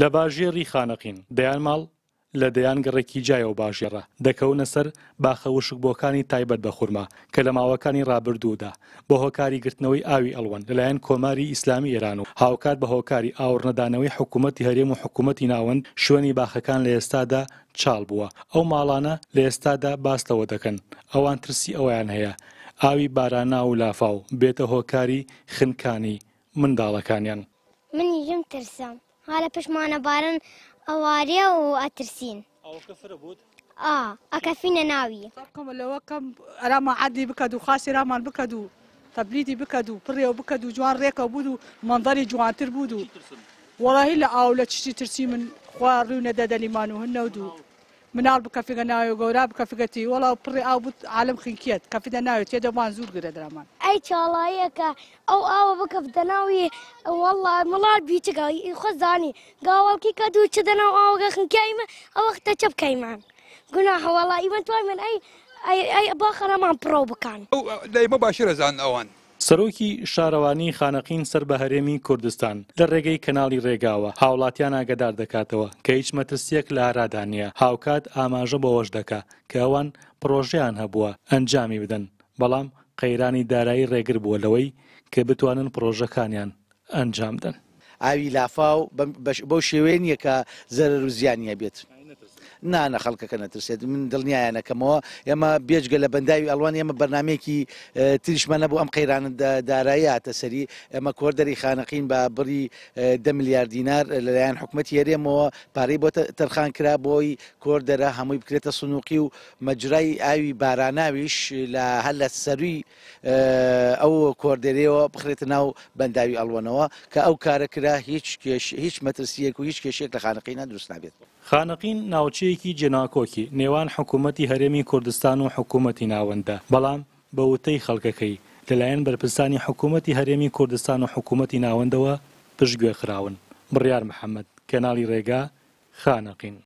لە باژێری خانەقین دەیان ماڵ لە دەیان گەڕێکی جایەوە باژێڕە دەکەونە سەر باخەوشک بۆکانی تایبەت بە خوورما کە لە ماوەکانی رابردوودا بە هۆکاری گرتنەوەی ئاوی ئەلوەن لەلایەن کۆماری ئیسلامی ئێران و هاوکات بە هۆکاری ئاورنەدانەوەی حکوومەتتی هەرێم و حکوومەتتی ناوەند شوێنی باخەکان لە ئێستادا چاڵ بووە ئەو ماڵانە لە ئێستادا باستەوە دەکەن ئەوان ترسی ئەویان هەیە ئاوی بارانا و لافااو بێتە هۆکاری خنکانی منداڵەکانیان منی ژم ترسم. على پشمان بارن اواريا واترسين او كفر بود اه اكفينا ناوي رقم اللي وكم راما عدي بكدو خاسي راما بكدو تبليدي بكدو بريو بكدو جوان ريكا بودو منظري جوان تر بودو والله لا اولا تشتي ترسي من خوارونا دادا ليمانو هنودو منال بكفي ناوي غورا بكفي والله بري او عالم خنكيت كفي ناوي تيدو مان زور غير درامان ئەی چاڵاییەکە ئەو ئاوە بکە دەناوی وڵ مڵار بیچگە خۆزانی گاوەڵکی کە دوو چ دەناو ئاوەگە خنکایمە ئەوەختە چە بکەیمان گونا هەواڵا ئیمە توانمن ئەی با خەرەمان پڕۆ بکان دەیمە باشی ڕێزان ئەوان. سەرۆکی شارەوانی خانەقین سەر بە هەرێمی کوردستان لە ڕێگەی کەناڵی ڕێگاوە هاوڵاتیان ئاگدار دەکاتەوە کە هیچ مەترسیەک لە هەرادانە هاوکات ئاماژە بەوەش دەکا کە ئەوان پرۆژیان هەبووە ئەنجامی بدەن بەڵام قەیرانی دارایی ڕێگر بووە لەوەی کە بتوانن پرۆژەکانیان ئەنجام دەن. ئاوی لافااو بەو شێوێنیە کە زەرە روزیانە بێت. نانە خەڵکەکە نەترسێت من دڵنیایانەکەمەوە ئێمە بێجگە لە بەنداوی ئەلوان ئێمە بەنامێکی تریشمەە بۆ ئەم قەیرانە داراییاتە سەری ئەمە کۆردەری خانەقین با بڕی ده میلیارد دینار لەلایەن حکوومەت هێرێمەوە پارەی بۆ تەرخان کرا بۆی کۆردەرە هەمووی بکرێتە سنووقی و مەجرای ئاوی باراناویش لە هەل لە سەروی ئەو کۆردێریەوە بخرێتە ناو بەنداوی ئەلوانەوە کە ئەو کارەکرا هیچ هیچ مەترسیەک و هیچ کێشێک لە خانەقینە دروست نابێت. خانەقین ناوچەیەکی جێناکۆکی نێوان حکوومەتتی هەرێمی کوردستان و حکوومەتتی ناوەندە بەڵام بە وتەی خەڵکەکەی لەلایەن بەرپرسانی حکوومەتتی هەرێمی کوردستان و حکوومەتتی ناوەندەوە پشتگوێ خراون بڕیار محەممەد کەناڵی ڕێگا خانەقین